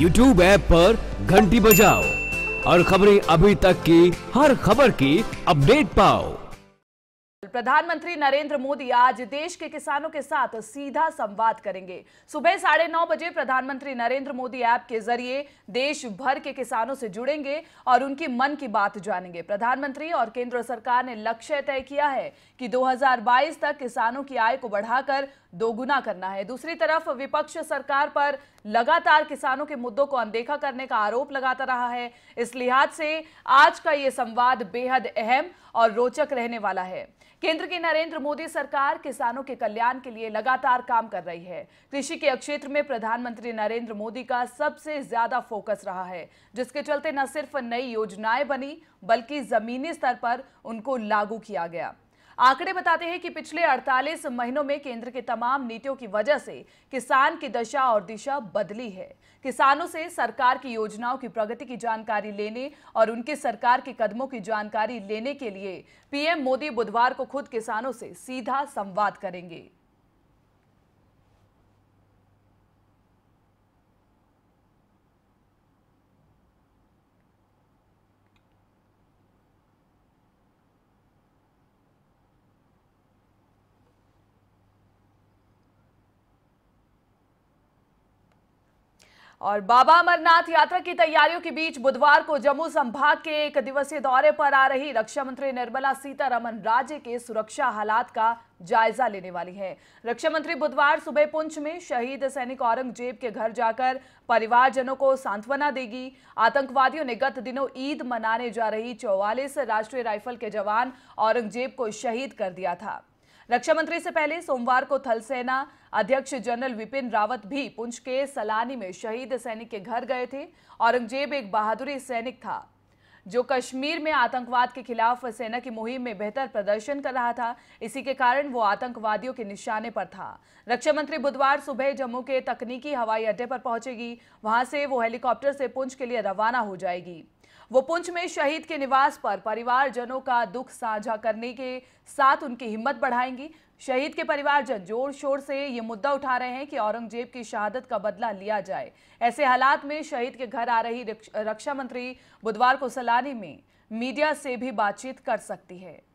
YouTube app पर घंटी बजाओ और खबरें अभी तक की हर खबर की अपडेट पाओ प्रधानमंत्री नरेंद्र मोदी आज देश के किसानों के साथ सीधा संवाद करेंगे सुबह साढ़े नौ बजे प्रधानमंत्री नरेंद्र मोदी ऐप के जरिए देश भर के किसानों से जुड़ेंगे और उनकी मन की बात जानेंगे प्रधानमंत्री और केंद्र सरकार ने लक्ष्य तय किया है कि 2022 तक किसानों की आय को बढ़ाकर दोगुना करना है दूसरी तरफ विपक्ष सरकार पर लगातार किसानों के मुद्दों को अनदेखा करने का आरोप लगाता रहा है इस लिहाज से आज का ये संवाद बेहद अहम और रोचक रहने वाला है केंद्र की नरेंद्र मोदी सरकार किसानों के कल्याण के लिए लगातार काम कर रही है कृषि के क्षेत्र में प्रधानमंत्री नरेंद्र मोदी का सबसे ज्यादा फोकस रहा है जिसके चलते न सिर्फ नई योजनाएं बनी बल्कि जमीनी स्तर पर उनको लागू किया गया आंकड़े बताते हैं कि पिछले 48 महीनों में केंद्र की तमाम नीतियों की वजह से किसान की दशा और दिशा बदली है किसानों से सरकार की योजनाओं की प्रगति की जानकारी लेने और उनके सरकार के कदमों की जानकारी लेने के लिए पीएम मोदी बुधवार को खुद किसानों से सीधा संवाद करेंगे और बाबा अमरनाथ यात्रा की तैयारियों के बीच बुधवार को जम्मू संभाग के एक दिवसीय दौरे पर आ रही रक्षा मंत्री निर्मला सीतारमन राज्य के सुरक्षा हालात का जायजा लेने वाली है रक्षा मंत्री बुधवार सुबह पुंछ में शहीद सैनिक औरंगजेब के घर जाकर परिवारजनों को सांत्वना देगी आतंकवादियों ने गत दिनों ईद मनाने जा रही चौवालीस राष्ट्रीय राइफल के जवान औरंगजेब को शहीद कर दिया था रक्षा मंत्री से पहले सोमवार को थल सेना अध्यक्ष जनरल विपिन रावत भी पुंछ के सलानी में शहीद सैनिक के घर गए थे औरंगजेब एक बहादुरी सैनिक था जो कश्मीर में आतंकवाद के खिलाफ सेना की मुहिम में बेहतर प्रदर्शन कर रहा था इसी के कारण वो आतंकवादियों के निशाने पर था रक्षा मंत्री बुधवार सुबह जम्मू के तकनीकी हवाई अड्डे पर पहुंचेगी वहां से वो हेलीकॉप्टर से पुंछ के लिए रवाना हो जाएगी वो पुंछ में शहीद के निवास पर परिवारजनों का दुख साझा करने के साथ उनकी हिम्मत बढ़ाएंगी शहीद के परिवारजन जोर शोर से ये मुद्दा उठा रहे हैं कि औरंगजेब की शहादत का बदला लिया जाए ऐसे हालात में शहीद के घर आ रही रक्षा मंत्री बुधवार को सलानी में मीडिया से भी बातचीत कर सकती है